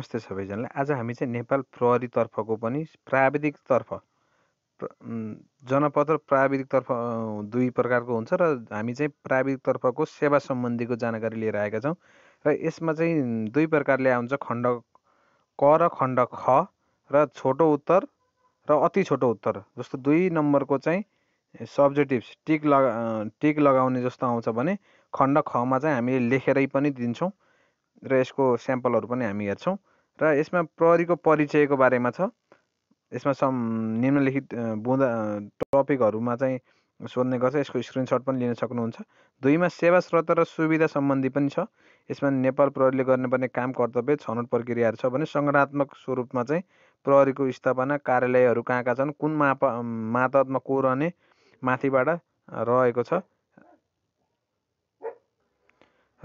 नमस्ते सबैजनालाई आज हामी चाहिँ नेपाल प्रहरीतर्फको पनि प्राविधिकतर्फ र प्राविधिकतर्फ दुई प्रकारको हुन्छ र हामी चाहिँ प्राविधिकतर्फको सेवा सम्बन्धीको जानकारी लिएर आएका छौँ र यसमा चाहिँ दुई प्रकारले आउँछ खण्ड क र खण्ड ख र छोटो उत्तर र अति छोटो उत्तर जस्तो दुई नम्बरको चाहिँ सब्जेक्टिभ्स टिक लगा टिक लगाउने जस्तो आउँछ भने खण्ड खमा चाहिँ हामीले लेखेरै पनि दिन्छौँ र यसको स्याम्पलहरू पनि हामी हेर्छौँ र यसमा प्रहरीको परिचयको बारेमा छ यसमा सम् निम्नलिखित बुँदा टपिकहरूमा चाहिँ सोध्ने गर्छ यसको स्क्रिनसट पनि लिन सक्नुहुन्छ दुईमा सेवा स्रोत र सुविधा सम्बन्धी पनि छ यसमा नेपाल प्रहरीले गर्नुपर्ने काम कर्तव्य छनौट प्रक्रियाहरू छ भने सङ्गठनात्मक स्वरूपमा चाहिँ प्रहरीको स्थापना कार्यालयहरू कहाँ कहाँ छन् कुन माप मातहतमा को रहने माथिबाट रहेको छ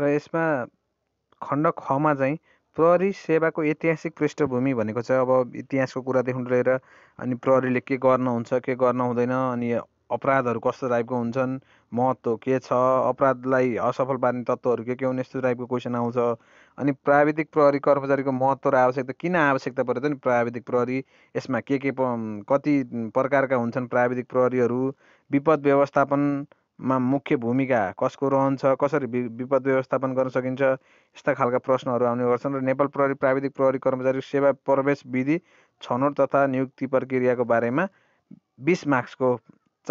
र यसमा खण्ड खमा चाहिँ प्रहरी सेवाको ऐतिहासिक पृष्ठभूमि भनेको चाहिँ अब इतिहासको कुरादेखि लिएर अनि प्रहरीले के हुन्छ के गर्न हुँदैन अनि अपराधहरू कस्तो टाइपको हुन्छन् महत्त्व के छ अपराधलाई असफल पार्ने तत्त्वहरू के के हुन् यस्तो टाइपको क्वेसन आउँछ अनि प्राविधिक प्रहरी कर्मचारीको महत्त्व र आवश्यकता किन आवश्यकता पर्यो त नि प्राविधिक प्रहरी यसमा के के कति प्रकारका हुन्छन् प्राविधिक प्रहरीहरू विपद व्यवस्थापन मा मुख्य भूमिका कसको रहन्छ कसरी विपद व्यवस्थापन गर्न सकिन्छ यस्ता खालका प्रश्नहरू आउने गर्छन् र नेपाल प्रहरी प्राविधिक प्रहरी कर्मचारी सेवा प्रवेश विधि छनौट तथा नियुक्ति प्रक्रियाको बारेमा बिस मार्क्सको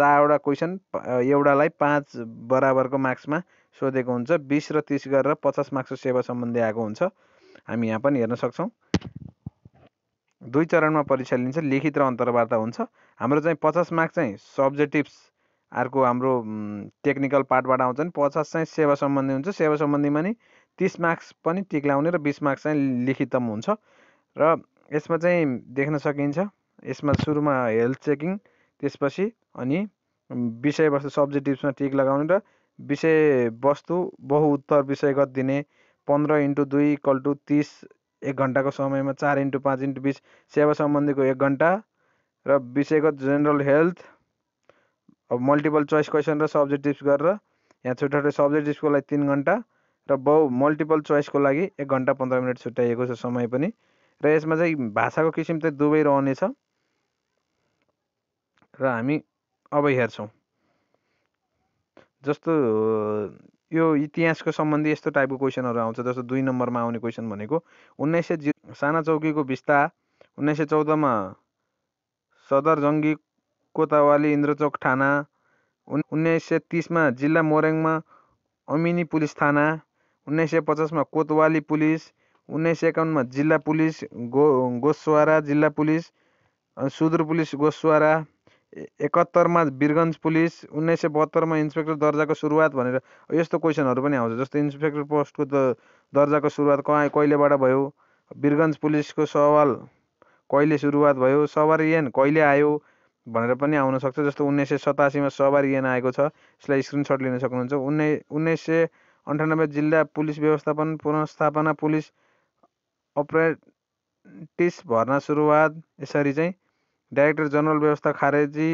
चारवटा क्वेसन एउटालाई पाँच बराबरको मार्क्समा सोधेको हुन्छ बिस र तिस गरेर पचास मार्क्सको सेवा सम्बन्धी आएको हुन्छ हामी यहाँ पनि हेर्न सक्छौँ दुई चरणमा परीक्षा लिन्छ लिखित र अन्तर्वार्ता हुन्छ हाम्रो चाहिँ पचास मार्क्स चाहिँ सब्जेक्टिभ्स अर्को हाम्रो टेक्निकल पार्टबाट आउँछ नि पचास चाहिँ सेवा सम्बन्धी हुन्छ सेवा सम्बन्धीमा नि तिस मार्क्स पनि टिक लाउने र बिस मार्क्स चाहिँ लिखितम हुन्छ र यसमा चाहिँ देख्न सकिन्छ यसमा सुरुमा हेल्थ चेकिङ त्यसपछि अनि विषयवस्तु सब्जेक्टिभ्समा टिक लगाउने र विषयवस्तु बहुउत्तर विषयगत दिने पन्ध्र इन्टु दुई कल टु तिस एक घन्टाको समयमा चार इन्टु पाँच इन्टु बिस सेवा सम्बन्धीको एक घन्टा र विषयगत जेनरल हेल्थ अब मल्टिपल चोइस क्वेसन र सब्जेक्टिभ्स गरेर यहाँ छुट्टै सब्जेक्टिभ्सको लागि तिन घन्टा र बहु मल्टिपल चोइसको लागि एक घन्टा पन्ध्र मिनट छुट्याइएको छ समय पनि र यसमा चाहिँ भाषाको किसिम चाहिँ दुवै रहनेछ र हामी अब हेर्छौँ जस्तो यो इतिहासको सम्बन्धी यस्तो टाइपको क्वेसनहरू आउँछ जस्तो दुई नम्बरमा आउने क्वेसन भनेको उन्नाइस सय साना चौकीको विस्तार उन्नाइस सय चौधमा सदर जङ्गी कोतवाली इन्द्रचोक थाना १९३० मा जिल्ला मोरेङमा अमिनी पुलिस थाना १९५० मा कोतवाली पुलिस १९५१ मा जिल्ला पुलिस गोस्वारा जिल्ला पुलिस सुदूर पुलिस गोस्वारा ७१ मा पुलिस पुलिस १९७२ मा इन्सपेक्टर दर्जाको सुरुवात भनेर यस्तो क्वेसनहरू पनि आउँछ जस्तै इन्सपेक्टर पोस्टको दर्जाको सुरुवात कहाँ कहिलेबाट भयो बिरगन्ज पुलिसको सवाल कहिले सुरुवात भयो सवारी कहिले आयो भनेर पनि आउन सक्छ जस्तो उन्नाइस सय सतासीमा सवारी यहाँ आएको छ यसलाई स्क्रिनसट लिन सक्नुहुन्छ उन्नाइ उन्नाइस सय अन्ठानब्बे जिल्ला पुलिस व्यवस्थापन पुनस्थापना पुलिस अपरेटिस भर्ना सुरुवात यसरी चाहिँ डाइरेक्टर जनरल व्यवस्था खारेजी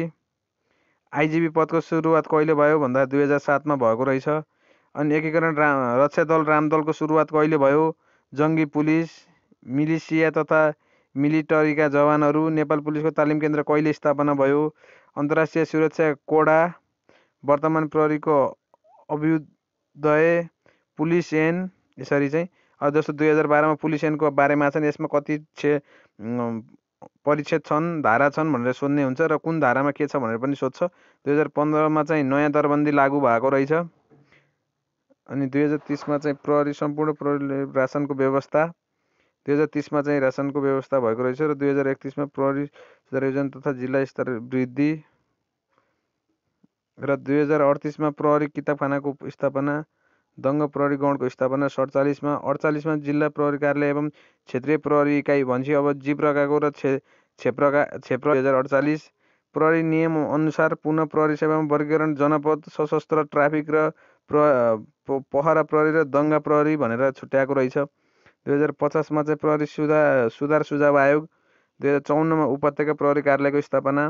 आइजिबी पदको सुरुवात कहिले भयो भन्दा दुई हजार सातमा भएको रहेछ अनि एकीकरण रा रक्षा दल रामदलको सुरुवात कहिले भयो जङ्गी पुलिस मिलिसिया तथा मिलिटरीका जवानहरू नेपाल पुलिसको तालिम केन्द्र कहिले स्थापना भयो अन्तर्राष्ट्रिय सुरक्षा कोडा वर्तमान प्रहरीको अभ्युदय पुलिस एन यसरी चाहिँ अब जस्तो दुई हजार बाह्रमा पुलिस एनको बारेमा छन् यसमा कति छे परिच्छेद छन् धारा छन् भनेर सोध्ने हुन्छ र कुन धारामा के छ भनेर पनि सोध्छ दुई हजार पन्ध्रमा चाहिँ नयाँ दरबन्दी लागू भएको रहेछ अनि दुई हजार तिसमा चाहिँ प्रहरी सम्पूर्ण प्रहरीले रासनको व्यवस्था दुई हजार तिसमा चाहिँ रासनको व्यवस्था भएको रहेछ र दुई हजार एकतिसमा प्रहरी सुधार तथा जिल्ला स्तर वृद्धि र दुई हजार अडतिसमा प्रहरी किताबखानाको स्थापना दङ्ग प्रहरी गणको स्थापना सडचालिसमा अडचालिसमा जिल्ला प्रहरी कार्यालय एवं क्षेत्रीय प्रहरी इकाइ भन्छ अब जिप्रकाको र क्षे क्षेप्रका क्षेत्र दुई हजार अडचालिस प्रहरी नियम अनुसार पुनः प्रहरी सेवामा वर्गीकरण जनपद सशस्त्र ट्राफिक र प्र पहरा प्रहरी र दङ्गा प्रहरी भनेर छुट्याएको रहेछ दुई हजार पचासमा चाहिँ प्रहरी सुधार सुधार सुझाव आयोग दुई हजार चौन्नमा उपत्यका प्रहरी कार्यालयको स्थापना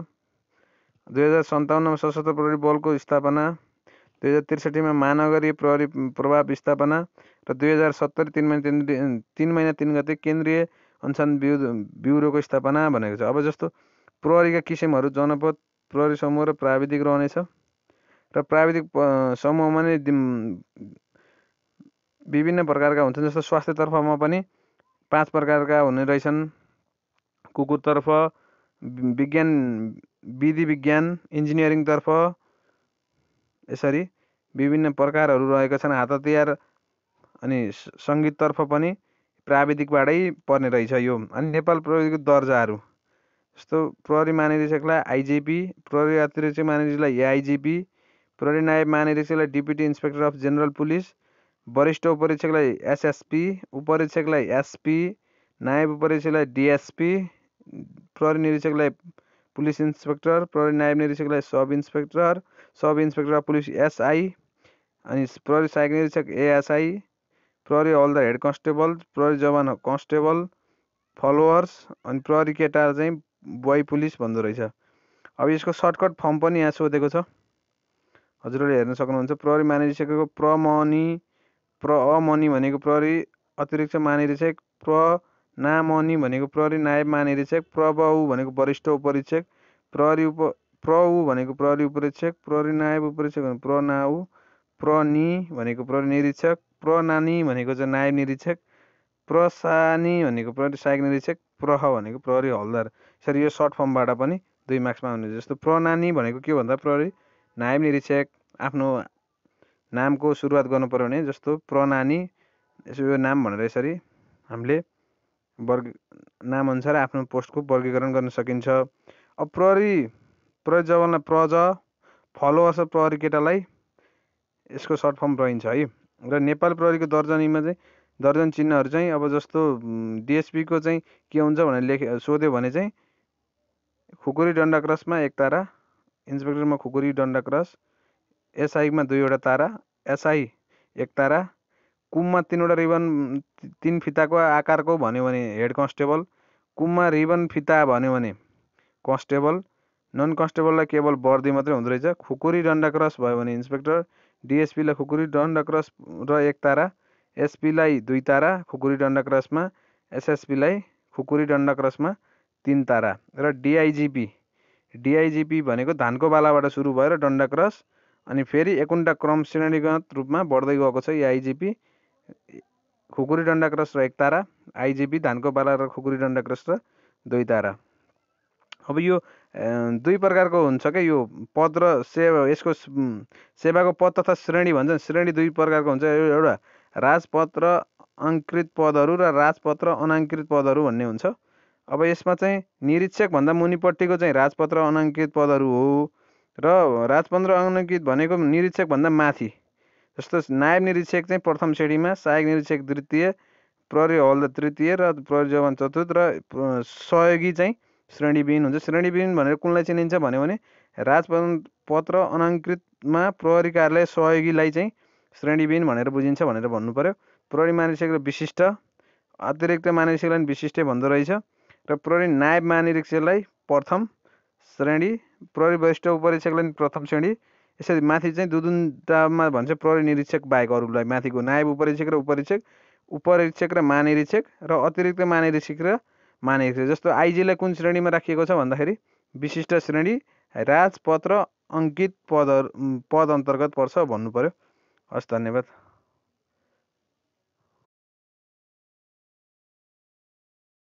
दुई हजार सन्ताउन्नमा सशस्त्र प्रहरी बलको स्थापना दुई हजार त्रिसठीमा महानगरीय प्रहरी प्रभाव स्थापना र दुई हजार सत्तरी तिन महिना तिन तिन महिना तिन गते केन्द्रीय अनुसन्धान ब्यु ब्युरोको स्थापना भनेको छ अब जस्तो प्रहरीका किसिमहरू जनपद प्रहरी समूह र प्राविधिक रहनेछ र प्राविधिक समूहमा नै विभिन्न प्रकारका हुन्छन् जस्तो स्वास्थ्यतर्फमा पनि पाँच प्रकारका हुने रहेछन् कुकुरतर्फ विज्ञान विधि विज्ञान इन्जिनियरिङतर्फ यसरी विभिन्न प्रकारहरू रहेका छन् हात हतियार अनि सङ्गीततर्फ पनि प्राविधिकबाटै पर्ने रहेछ यो अनि नेपाल प्रविधिको दर्जाहरू जस्तो प्रहरी महानिदेशकलाई आइजिपी प्रहरी अतिरिक्त महानिदेशकलाई एआइजिपी प्रहरी नायब महानिदेशकलाई deputy inspector of general police वरिष्ठ उपरीक्षकलाई एसएसपी उपरीक्षकलाई एसपी नायब उपरीक्षकलाई डिएसपी प्रहरी निरीक्षकलाई पुलिस इन्सपेक्टर प्रहरी नायब निरीक्षकलाई sub inspector sub inspector police SI अनि प्रहरी सहायक निरीक्षक एएसआई प्रहरी हल्दर हेड कन्स्टेबल प्रहरी जवान कन्स्टेबल फलोवर्स अनि प्रहरी केटा चाहिँ बोय पुलिस भन्दो रहेछ अब यसको सर्टकट फर्म पनि यहाँ सोधेको छ हजुरहरूले हेर्न सक्नुहुन्छ प्रहरी महानिरीक्षकको प्रमनी प्र अमणि भनेको प्रहरी अतिरिक्त प्र प्रनामनी भनेको प्रहरी नायब महानिरीक्षक प्रबउ भनेको वरिष्ठ उपरीक्षक प्रहरी उप प्रऊ भनेको प्रहरी उपरीक्षक प्रहरी नायब उपरीक्षक प्रनाउ प्रनि भनेको प्रहरी निरीक्षक प्रनानी भनेको चाहिँ नायब निरीक्षक प्रसानी भनेको प्रहरी सहायक निरीक्षक प्रह भनेको प्रहरी हलदार यसरी यो सर्ट फर्मबाट पनि दुई मार्क्समा आउने जस्तो प्रनानी भनेको के भन्दा प्रहरी नायब निरीक्षक आफ्नो नामको सुरुवात गर्नुपऱ्यो भने जस्तो प्रनानी यसो यो नाम भनेर यसरी हामीले वर्ग नामअनुसार आफ्नो पोस्टको वर्गीकरण गर्न सकिन्छ अब प्रहरी प्रहरी जवानलाई प्रज फलोअर्स प्रहरी केटालाई यसको सर्ट फर्म रहन्छ है र नेपाल प्रहरीको दर्जनीमा चाहिँ दर्जन चिह्नहरू चाहिँ अब जस्तो डिएसपीको चाहिँ के हुन्छ भनेर लेखे सोध्यो भने चाहिँ खुकुरी डन्डा क्रसमा एक तारा इन्सपेक्टरमा खुकुरी डन्डा क्रस एसआईमा दुईवटा तारा एसआई एक तारा कुममा तिनवटा रिबन तिन फिताको आकारको भन्यो भने हेड कन्स्टेबल कुममा रिबन फिता भन्यो भने कन्स्टेबल नन कन्स्टेबललाई केवल बर्दी मात्रै हुँदो रहेछ खुकुरी क्रस भयो भने इन्सपेक्टर डिएसपीलाई खुकुरी डन्डा क्रस र एक तारा एसपीलाई दुई तारा खुकुरी डन्डा क्रसमा एसएसपीलाई खुकुरी डन्डा क्रसमा तिन तारा र डिआइजिपी डिआइजिपी भनेको धानको बालाबाट सुरु भएर डन्डा क्रस अनि फेरि एकुन्टा क्रम श्रेणीगत रूपमा बढ्दै गएको छ यो आइजिपी खुकुरी डन्डाक्रस र एक तारा आइजिपी धानको बाला र खुकुरी डन्डाक्रस र दुई तारा अब यो दुई प्रकारको हुन्छ क्या यो पद र सेवा यसको सेवाको पद तथा श्रेणी भन्छ श्रेणी दुई प्रकारको हुन्छ एउटा राजपथ र अङ्कृत पदहरू र राजपथ र अनाङ्कृत पदहरू भन्ने हुन्छ अब यसमा चाहिँ निरीक्षकभन्दा मुनिपट्टिको चाहिँ राजपथ र अनाङ्कृत पदहरू हो र राजपन्द्र अनिगमित भनेको निरीक्षकभन्दा माथि जस्तो नायब निरीक्षक चाहिँ प्रथम श्रेणीमा सहायक निरीक्षक द्वितीय प्रहरी हल तृतीय र प्रहरी जवान चतुर्थ र सहयोगी चाहिँ श्रेणीविहीन हुन्छ श्रेणीविहीन भनेर कुनलाई चिनिन्छ भन्यो भने राजपत्र अनाङ्कृतमा प्रहरी कार्यालय सहयोगीलाई चाहिँ श्रेणीविहीन भनेर बुझिन्छ भनेर भन्नु पऱ्यो प्रहरी मानिसक र विशिष्ट अतिरिक्त महानिरीक्षकलाई विशिष्ट भन्दो रहेछ र प्रहरी नायब महानिरीक्षकलाई प्रथम श्रेणी प्रहरी वरिष्ठ उपरीक्षकलाई प्रथम श्रेणी यसरी माथि चाहिँ दुई दुईवटामा भन्छ प्रहरी निरीक्षक बाहेक अरूलाई माथिको नायब उपरीक्षक र उपरीक्षक उपरीक्षक र महानिरीक्षक र अतिरिक्त महानिरीक्षक र महानिरीक्षक जस्तो आइजीलाई कुन श्रेणीमा राखिएको छ भन्दाखेरि विशिष्ट श्रेणी राजपत्र अङ्कित पद पद अन्तर्गत पर्छ भन्नु पऱ्यो हस् धन्यवाद